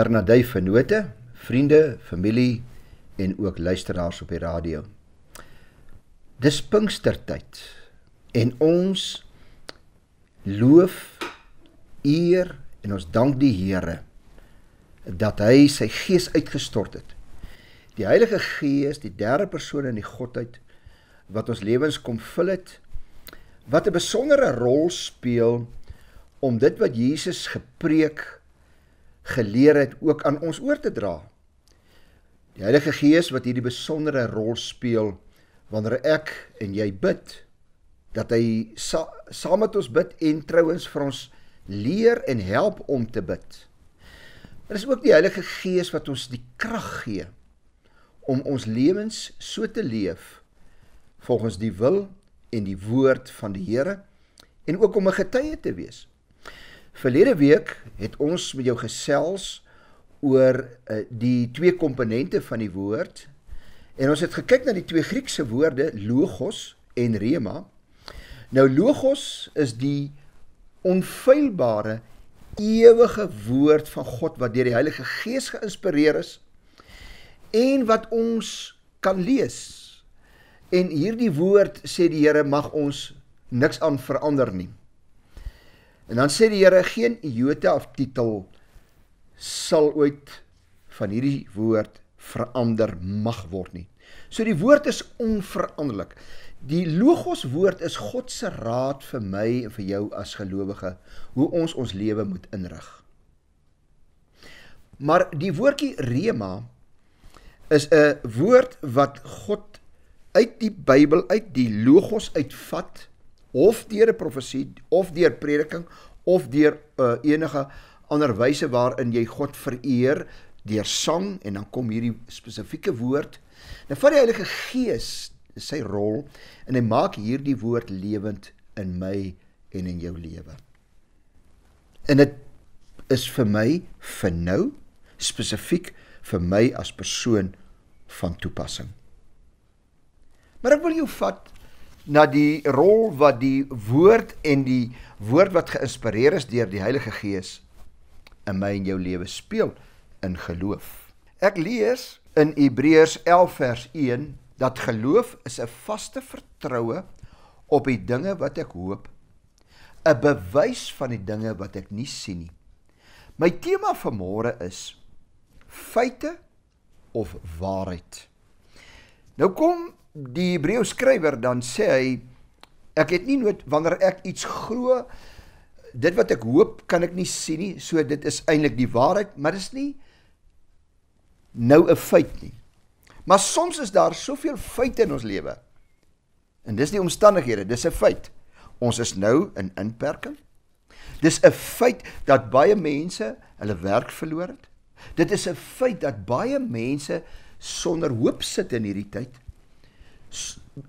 Bernadette Venote, vriende, familie en ook luisteraars op die radio. Dis Pinkstertyd en ons loof eer en ons dank die Here dat hy sy gees uitgestort het. Die Heilige Gees, die derde persoon in die Godheid wat ons lewens kom vul het, wat 'n besondere rol speel om dit wat Jesus gepreek het geleer het ook aan ons oor te dra. Die Heilige Gees wat hierdie besondere rol speel wanneer ek en jy bid dat hy sa saam met ons bid en trouens vir ons leer en help om te bid. Daar is ook die Heilige Gees wat ons die krag gee om ons lewens so te leef volgens die wil en die woord van die Here en ook om 'n getuie te wees. Verlede week het ons met jou gesels oor eh, die twee komponente van die woord en ons het gekyk na die twee Griekse woorde logos en rema. Nou logos is die onfeilbare ewige woord van God wat deur die Heilige Gees geïnspireer is en wat ons kan lees. En hierdie woord sê die Here mag ons niks aan verander nie. En dan sê die Here geen iota of titel sal ooit van hierdie woord verander mag word nie. So die woord is onveranderlik. Die logos woord is God se raad vir my en vir jou as gelowige hoe ons ons lewe moet inrig. Maar die woordjie rema is 'n woord wat God uit die Bybel uit die logos uitvat of deur 'n profesie of deur prediking of deur uh, eh, enige ander wyse waarin jy God vereer deur sang en dan kom hierdie spesifieke woord. Nou vir die Heilige Gees sy rol en hy maak hierdie woord lewend in my en in jou lewe. En dit is vir my vir nou spesifiek vir my as persoon van toepassing. Maar ek wil jou vat na die rol wat die woord en die woord wat geïnspireer is deur die Heilige Gees in my en jou lewe speel in geloof. Ek lees in Hebreërs 11 vers 1 dat geloof is 'n vaste vertroue op die dinge wat ek hoop, 'n bewys van die dinge wat ek nie sien nie. My tema vir môre is feite of waarheid. Nou kom die Hebreë skrywer dan sê hy ek het nie nood wanneer ek iets glo dit wat ek hoop kan ek nie sien nie so dit is eintlik die waarheid maar dit is nie nou 'n feit nie maar soms is daar soveel feite in ons lewe en dis die omstandighede dis 'n feit ons is nou in inperking dis 'n feit dat baie mense hulle werk verloor het dit is 'n feit dat baie mense sonder hoop sit in hierdie tyd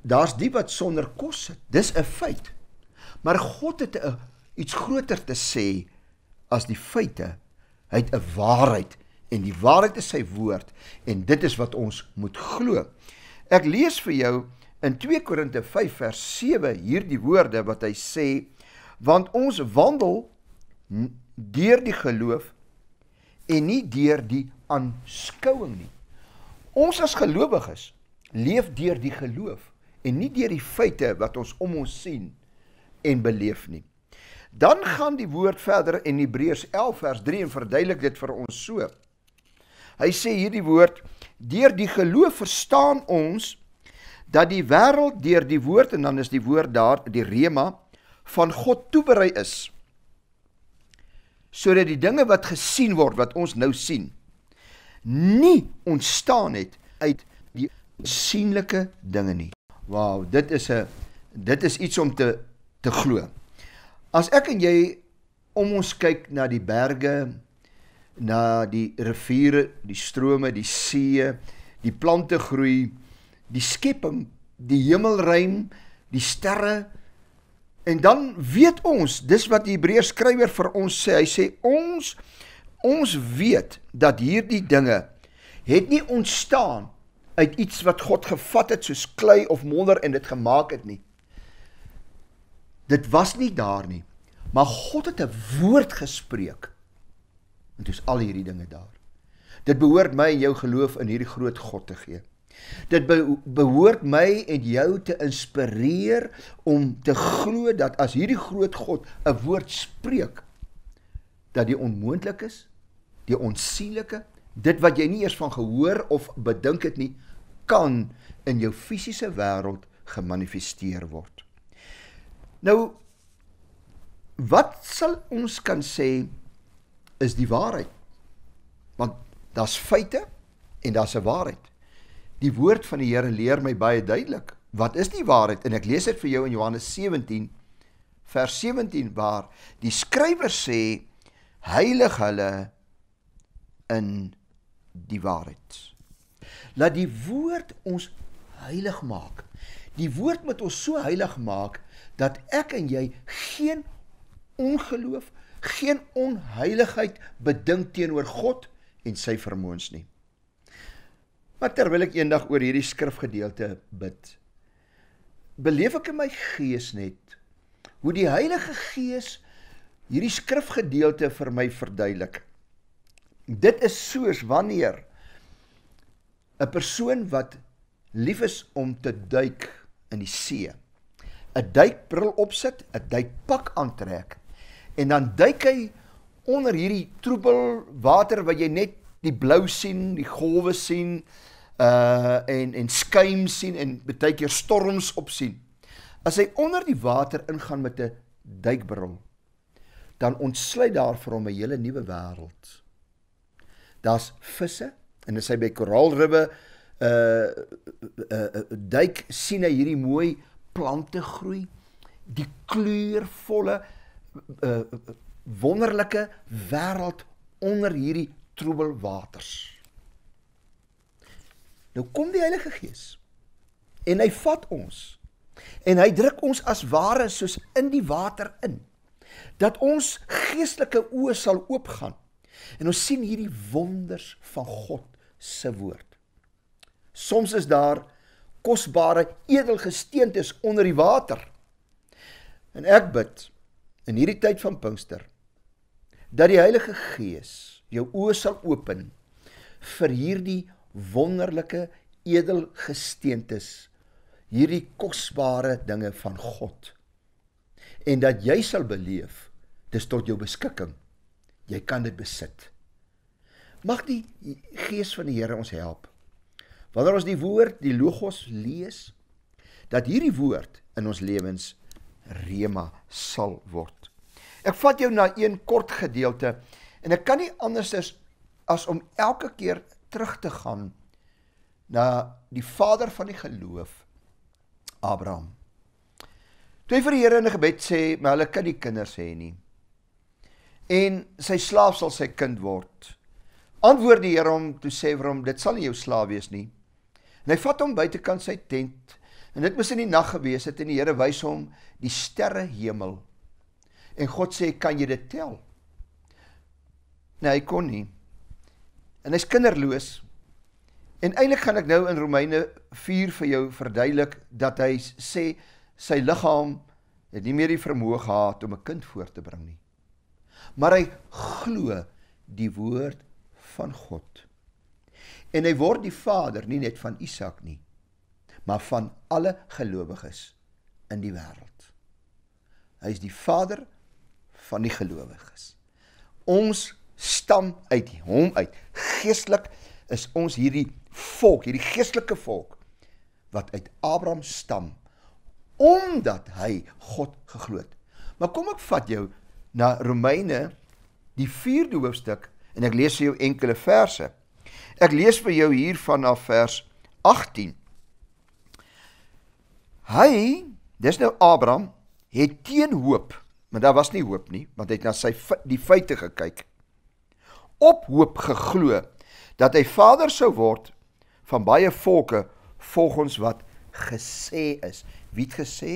daar's die wat sonder kos sit. Dis 'n feit. Maar God het 'n iets groter te sê as die feite. Hy het 'n waarheid en die waarheid is sy woord en dit is wat ons moet glo. Ek lees vir jou in 2 Korinte 5 vers 7 hierdie woorde wat hy sê want ons wandel deur die geloof en nie deur die aanskouing nie. Ons as gelowiges Leef deur die geloof en nie deur die feite wat ons om ons sien en beleef nie. Dan gaan die woord verder in Hebreërs 11 vers 3 en verduidelik dit vir ons so. Hy sê hierdie woord: Deur die geloof verstaan ons dat die wêreld deur die woord en dan is die woord daar die rema van God toeberei is. Sodat die dinge wat gesien word wat ons nou sien nie ontstaan het uit sienlike dinge nie. Wauw, dit is 'n dit is iets om te te glo. As ek en jy om ons kyk na die berge, na die riviere, die strome, die see, die plante groei, die skepping, die hemelruim, die sterre en dan weet ons, dis wat die Hebreërs skrywer vir ons sê, hy sê ons ons weet dat hierdie dinge het nie ontstaan uit iets wat God gevat het soos klei of modder en dit gemaak het nie. Dit was nie daar nie, maar God het 'n woord gespreek. En dis al hierdie dinge daar. Dit behoort my en jou geloof in hierdie groot God te gee. Dit behoort my en jou te inspireer om te glo dat as hierdie groot God 'n woord spreek dat die onmoontlik is, die onsigbare, dit wat jy nie eers van gehoor of bedink het nie, kan in jou fisiese wêreld gemanifesteer word. Nou wat sal ons kan sê is die waarheid? Want daar's feite en daar's 'n waarheid. Die woord van die Here leer my baie duidelik wat is die waarheid en ek lees dit vir jou in Johannes 17 vers 17 waar die skrywer sê heilig hulle in die waarheid dat die woord ons heilig maak. Die woord moet ons so heilig maak dat ek en jy geen ongeloof, geen onheiligheid bedink teenoor God en sy vermoëns nie. Maar terwyl ek eendag oor hierdie skrifgedeelte bid, beleef ek in my gees net hoe die Heilige Gees hierdie skrifgedeelte vir my verduidelik. Dit is soos wanneer 'n persoon wat lief is om te duik in die see. 'n Duikbril opsit, 'n duikpak aantrek en dan duik hy onder hierdie troebel water waar jy net die blou sien, die golwe sien, uh en en skuim sien en baie keer storms op sien. As hy onder die water ingaan met 'n duikbril, dan ontsluit daar vir hom 'n hele nuwe wêreld. Daar's visse, en as hy by koraalribbe uh, uh, uh duik sien hy hierdie mooi plante groei die kleurvolle uh, wonderlike wêreld onder hierdie troebel waters nou kom die heilige gees en hy vat ons en hy druk ons as ware soos in die water in dat ons geestelike oë sal oopgaan En ons sien hierdie wonders van God se woord. Soms is daar kosbare edelgesteentes onder die water. En ek bid in hierdie tyd van Pinkster dat die Heilige Gees jou oë sal open vir hierdie wonderlike edelgesteentes, hierdie kosbare dinge van God. En dat jy sal beleef dis tot jou beskikking Jy kan dit besit. Mag die Gees van die Here ons help. Wanneer ons die woord, die Logos lees, dat hierdie woord in ons lewens rema sal word. Ek vat jou na een kort gedeelte en ek kan nie anders as, as om elke keer terug te gaan na die vader van die geloof Abraham. Toe hy vir die Here in 'n gebed sê, "Maar hulle kan nie kinders hê nie." en sy slaaf sal sy kind word. Antwoord die Here hom toe sê vir hom, dit sal nie jou slaaf wees nie. En hy vat hom buitekant sy tent en dit moes in die nag gewees het en die Here wys hom die sterre hemel. En God sê, kan jy dit tel? Nee, hy kon nie. En hy's kinderloos. En eintlik gaan ek nou in Romeine 4 vir jou verduidelik dat hy sê sy liggaam het nie meer die vermoë gehad om 'n kind voort te bring nie maar hy glo die woord van God. En hy word die vader nie net van Isak nie, maar van alle gelowiges in die wêreld. Hy is die vader van die gelowiges. Ons stam uit hom uit. Geestelik is ons hierdie volk, hierdie geestelike volk wat uit Abraham stam omdat hy God geglo het. Maar kom ek vat jou na Romeine die 4de hoofstuk en ek lees vir jou enkele verse. Ek lees vir jou hier vanaf vers 18. Hy, dis nou Abraham, het teen hoop, maar daar was nie hoop nie, want hy het na sy die feite gekyk. Op hoop geglo dat hy vader sou word van baie volke volgens wat gesê is. Wie het gesê?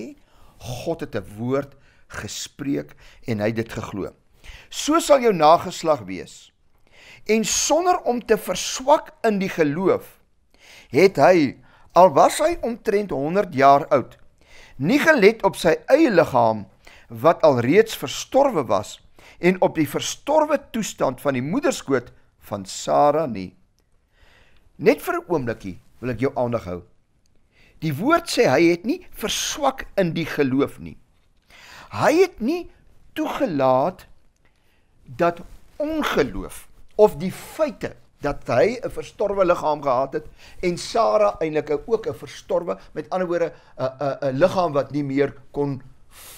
God het 'n woord gegee gespreek en hy dit geglo. So sal jou nageslag wees. En sonder om te verswak in die geloof, het hy al was hy omtrent 100 jaar oud, nie gelet op sy eie liggaam wat al reeds verstorwe was en op die verstorwe toestand van die moederskoot van Sara nie. Net vir 'n oombliekie wil ek jou aandag hou. Die woord sê hy het nie verswak in die geloof nie. Hy het nie toegelaat dat ongeloof of die feite dat hy 'n verstorwe liggaam gehad het en Sara eintlik ook 'n verstorwe met ander woorde 'n 'n liggaam wat nie meer kon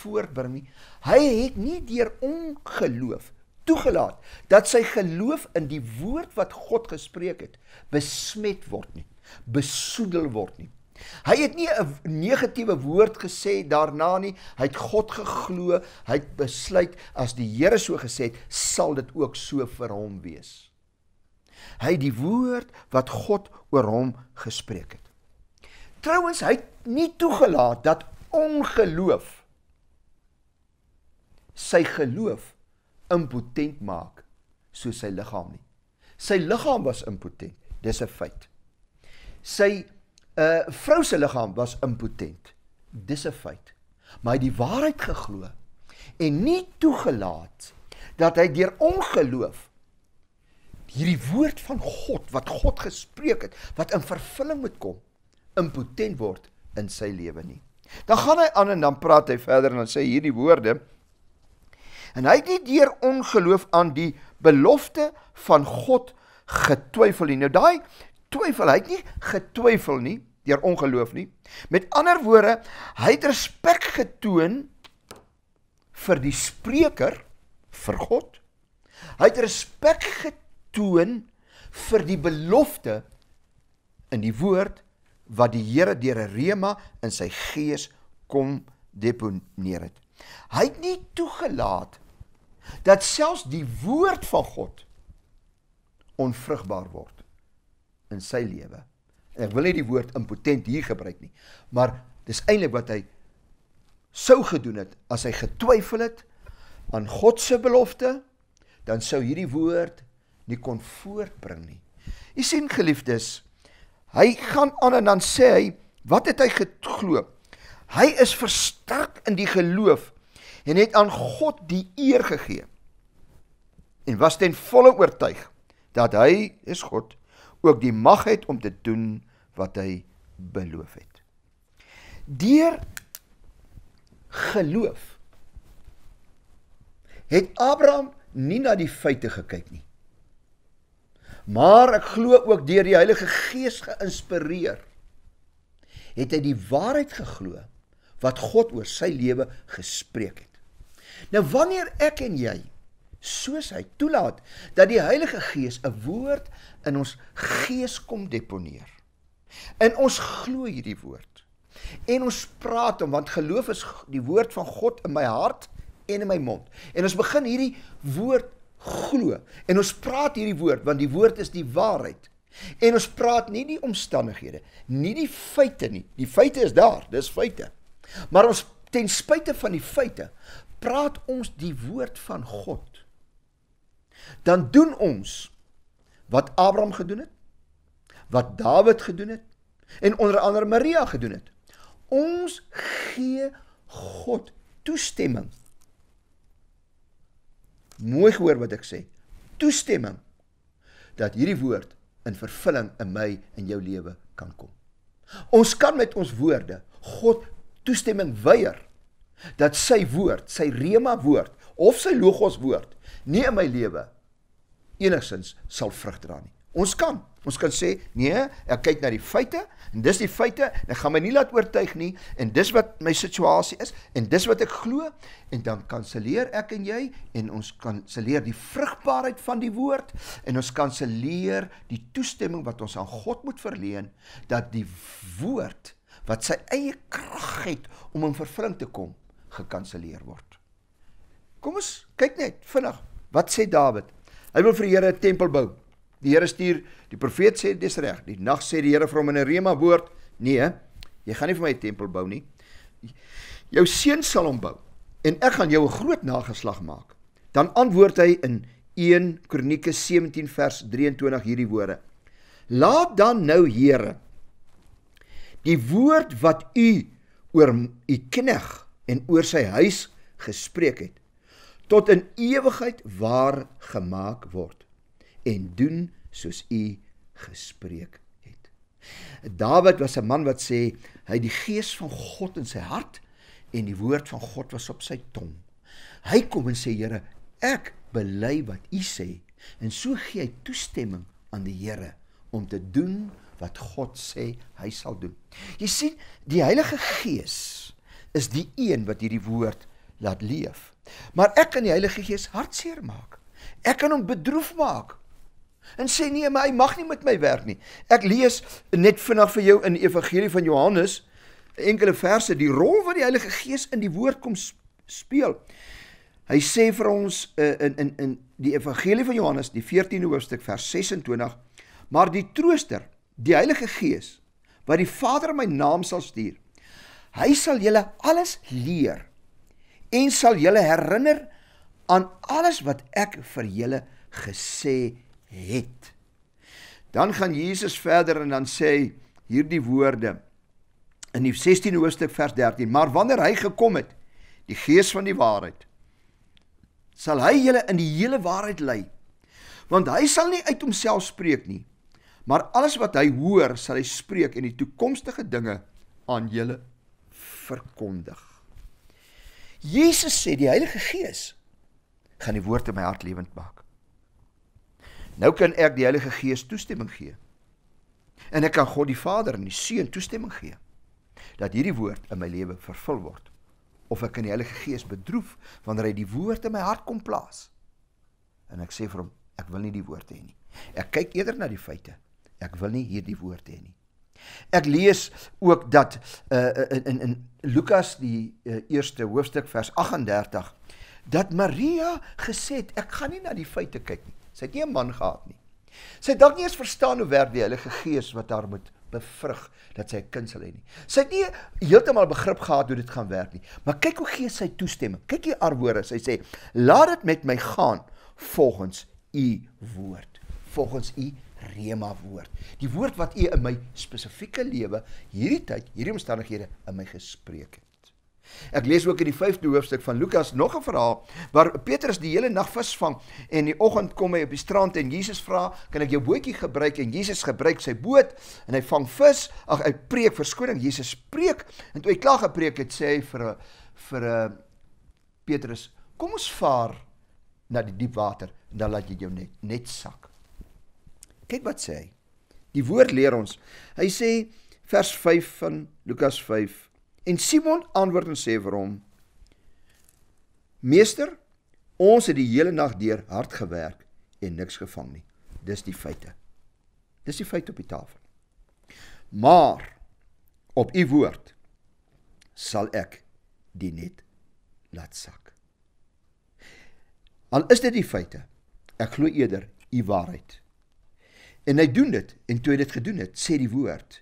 voortbring nie. Hy het nie deur ongeloof toegelaat dat sy geloof in die woord wat God gespreek het besmet word nie, besoedel word nie. Hy het nie 'n negatiewe woord gesê daarna nie. Hy het God geglo. Hy het besluit as die Here so gesê het, sal dit ook so vir hom wees. Hy het die woord wat God oor hom gespreek het. Trouwens, hy het nie toegelaat dat ongeloof sy geloof impotent maak soos sy liggaam nie. Sy liggaam was impotent. Dis 'n feit. Sy 'n uh, eh, vrou se liggaam was impotent. Dis 'n feit. Maar hy het die waarheid geglo en nie toegelaat dat hy deur ongeloof hierdie woord van God wat God gespreek het, wat in vervulling moet kom, impotent word in sy lewe nie. Dan gaan hy aan en dan praat hy verder en dan sê hierdie woorde en hy het nie deur ongeloof aan die belofte van God getwyfel nie. Nou daai twyfel. Hy het nie getwyfel nie deur ongeloof nie. Met ander woorde, hy het respek getoon vir die spreker vir God. Hy het respek getoon vir die belofte in die woord wat die Here deur 'n rema in sy gees kom deponeer het. Hy het nie toegelaat dat selfs die woord van God onvrugbaar word in sy lewe. Ek wil nie die woord impotent hier gebruik nie, maar dis eintlik wat hy sou gedoen het as hy getwyfel het aan God se belofte, dan sou hierdie woord nie kon voortbring nie. U sien geliefdes, hy gaan aan en dan sê hy, wat het hy geglo? Hy is versterk in die geloof en het aan God die eer gegee en was ten volle oortuig dat hy is God ook die mag het om te doen wat hy beloof het. Deur geloof het Abraham nie na die feite gekyk nie. Maar ek glo ook deur die Heilige Gees geïnspireer het hy die waarheid geglo wat God oor sy lewe gespreek het. Nou wanneer ek en jy soos hy toelaat dat die Heilige Gees 'n woord in ons gees kom deponeer. In ons glo hierdie woord en ons praat hom want geloof is die woord van God in my hart en in my mond. En ons begin hierdie woord glo en ons praat hierdie woord want die woord is die waarheid. En ons praat nie die omstandighede, nie die feite nie. Die feite is daar, dis feite. Maar ons ten spyte van die feite, praat ons die woord van God dan doen ons wat Abraham gedoen het, wat Dawid gedoen het en onder andere Maria gedoen het. Ons gee God toestemming. Mooi gehoor wat ek sê. Toestemming dat hierdie woord in vervulling in my en jou lewe kan kom. Ons kan met ons woorde God toestemming weier dat sy woord, sy rema woord of sy logos woord nie in my lewe enigsins sal vrug dra nie. Ons kan, ons kan sê nee, ek kyk na die feite en dis die feite en ek gaan my nie laat oortuig nie en dis wat my situasie is en dis wat ek glo en dan kanselleer ek en jy en ons kanselleer die vrugbaarheid van die woord en ons kanselleer die toestemming wat ons aan God moet verleen dat die woord wat sy eie krag het om in vervulling te kom gekanseleer word. Kom ons kyk net vinnig. Wat sê Dawid? Hy wil vir die Here 'n tempel bou. Die Here stuur die profeet sê dis reg. Die nag sê die Here vir hom in 'n rema woord: "Nee, jy gaan nie vir my 'n tempel bou nie. Jou seun sal hom bou en ek gaan jou 'n groot nageslag maak." Dan antwoord hy in 1 Kronieke 17 vers 23 hierdie woorde: "Laat dan nou, Here, die woord wat u oor u knegg en oor sy huis gespreek het tot in ewigheid waar gemaak word en doen soos u gespreek het. Dawid was 'n man wat sê hy het die gees van God in sy hart en die woord van God was op sy tong. Hy kom en sê Here, ek bely wat u sê en so gee hy toestemming aan die Here om te doen wat God sê hy sal doen. Jy sien, die Heilige Gees is die een wat hierdie woord laat leef. Maar ek kan die Heilige Gees hartseer maak. Ek kan hom bedroef maak en sê nee, maar hy mag nie met my werk nie. Ek lees net vinnig vir jou in die Evangelie van Johannes enkele verse die rol wat die Heilige Gees in die woord kom speel. Hy sê vir ons uh, in in in die Evangelie van Johannes, die 14de hoofstuk vers 26, maar die trooster, die Heilige Gees wat die Vader in my naam sal stuur, Hy sal julle alles leer en sal julle herinner aan alles wat ek vir julle gesê het. Dan gaan Jesus verder en dan sê hy hierdie woorde in die 16de hoofstuk vers 13: "Maar wanneer hy gekom het, die Gees van die waarheid, sal hy julle in die hele waarheid lei. Want hy sal nie uit homself spreek nie, maar alles wat hy hoor, sal hy spreek en die toekomstige dinge aan julle verkondig. Jesus sê die Heilige Gees gaan die woord in my hart lewend maak. Nou kan ek die Heilige Gees toestemming gee. En ek kan God die Vader en die Seun toestemming gee dat hierdie woord in my lewe vervul word. Of ek kan die Heilige Gees bedroef wanneer hy die woord in my hart kom plaas. En ek sê vir hom, ek wil nie die woord hê nie. Ek kyk eerder na die feite. Ek wil nie hierdie woord hê nie. Ek lees ook dat uh, in in Lukas die uh, eerste hoofstuk vers 38 dat Maria gesê het ek gaan nie na die feite kyk nie. Sy het nie 'n man gehad nie. Sy dalk nie eens verstaan hoe werk die Heilige Gees wat haar moet bevrug dat sy 'n kind sal hê nie. Sy het nie heeltemal begrip gehad hoe dit gaan werk nie. Maar kyk hoe gee sy toestemming. Kyk hier haar woorde. Sy sê: "Laat dit met my gaan volgens u woord, volgens u rema woord. Die woord wat u in my spesifieke lewe hierdie tyd, hierdie omstandighede in my gespreek het. Ek lees ook in die 5de hoofstuk van Lukas nog 'n verhaal waar Petrus die hele nag visvang en in die oggend kom hy op die strand en Jesus vra, "Kan ek jou bootjie gebruik?" En Jesus gebruik sy boot en hy vang vis. Ag, hy preek verskoning. Jesus preek en toe hy klaar gepreek het, sê hy vir vir uh, Petrus, "Kom ons vaar na die diep water en dan laat jy jou net net sak." Kyk wat sê hy. Die woord leer ons. Hy sê vers 5 van Lukas 5. En Simon antwoord en sê vir hom: Meester, ons het die hele nag deur hard gewerk en niks gevang nie. Dis die feite. Dis die feit op die tafel. Maar op u woord sal ek die net laat sak. Al is dit die feite, ek glo eerder u waarheid. En hy doen dit en toe hy dit gedoen het, sê die woord,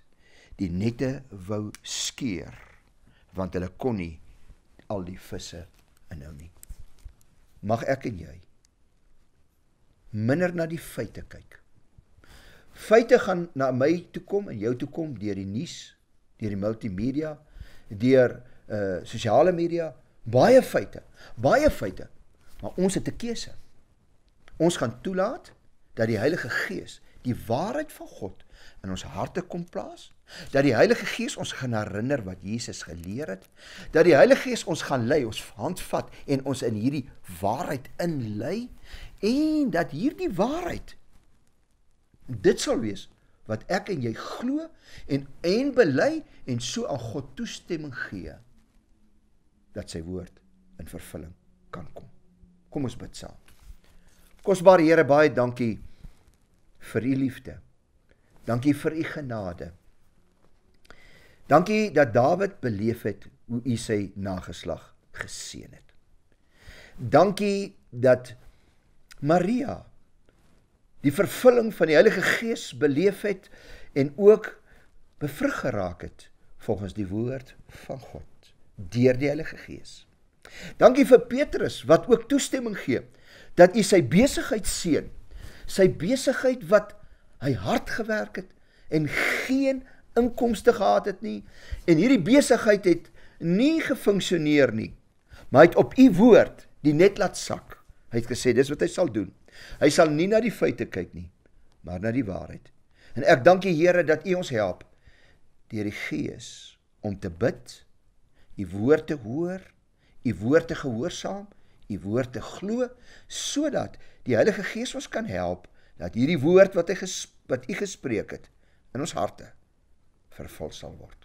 die nette wou skeer want hulle kon nie al die visse inhou nie. Mag ek en jy minder na die feite kyk. Feite gaan na my toe kom en jou toe kom deur die nuus, deur die multimedia, deur uh sosiale media, baie feite, baie feite. Maar ons het 'n keuse. Ons gaan toelaat dat die Heilige Gees die waarheid van God in ons harte kom plaas, dat die Heilige Gees ons gaan herinner wat Jesus geleer het, dat die Heilige Gees ons gaan lei, ons handvat en ons in hierdie waarheid inlei en dat hierdie waarheid dit sal wees wat ek en jy glo en en bely en so aan God toestemming gee dat sy woord in vervulling kan kom. Kom ons bid saam. Kosbare Here, baie dankie vir u liefde. Dankie vir u genade. Dankie dat Dawid beleef het hoe u sy nageslag geseën het. Dankie dat Maria die vervulling van die Heilige Gees beleef het en ook bevrug geraak het volgens die woord van God deur die Heilige Gees. Dankie vir Petrus wat ook toestemming gee dat u sy besigheid seën sy besigheid wat hy hard gewerk het en geen inkomste gehad het nie en hierdie besigheid het nie gefunksioneer nie maar hy het op u woord die net laat sak hy het gesê dis wat hy sal doen hy sal nie na die feite kyk nie maar na die waarheid en ek dank u Here dat u ons help deur die gees om te bid u woord te hoor u woord te gehoorsaam u woord te glo sodat die Heilige Gees ons kan help dat hierdie woord wat hy wat u gespreek het in ons harte vervul sal word.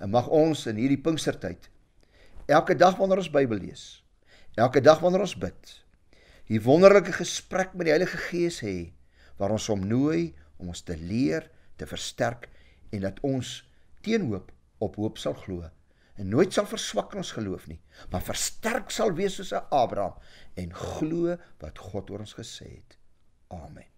En mag ons in hierdie Pinkstertyd elke dag wanneer ons Bybel lees, elke dag wanneer ons bid, hierdie wonderlike gesprek met die Heilige Gees hê waar ons hom nooi om ons te leer, te versterk en dat ons teen hoop op hoop sal glo en nooit sal verswak ons geloof nie, maar versterk sal wees soos 'n Abraham en glo wat God oor ons gesê het. Amen.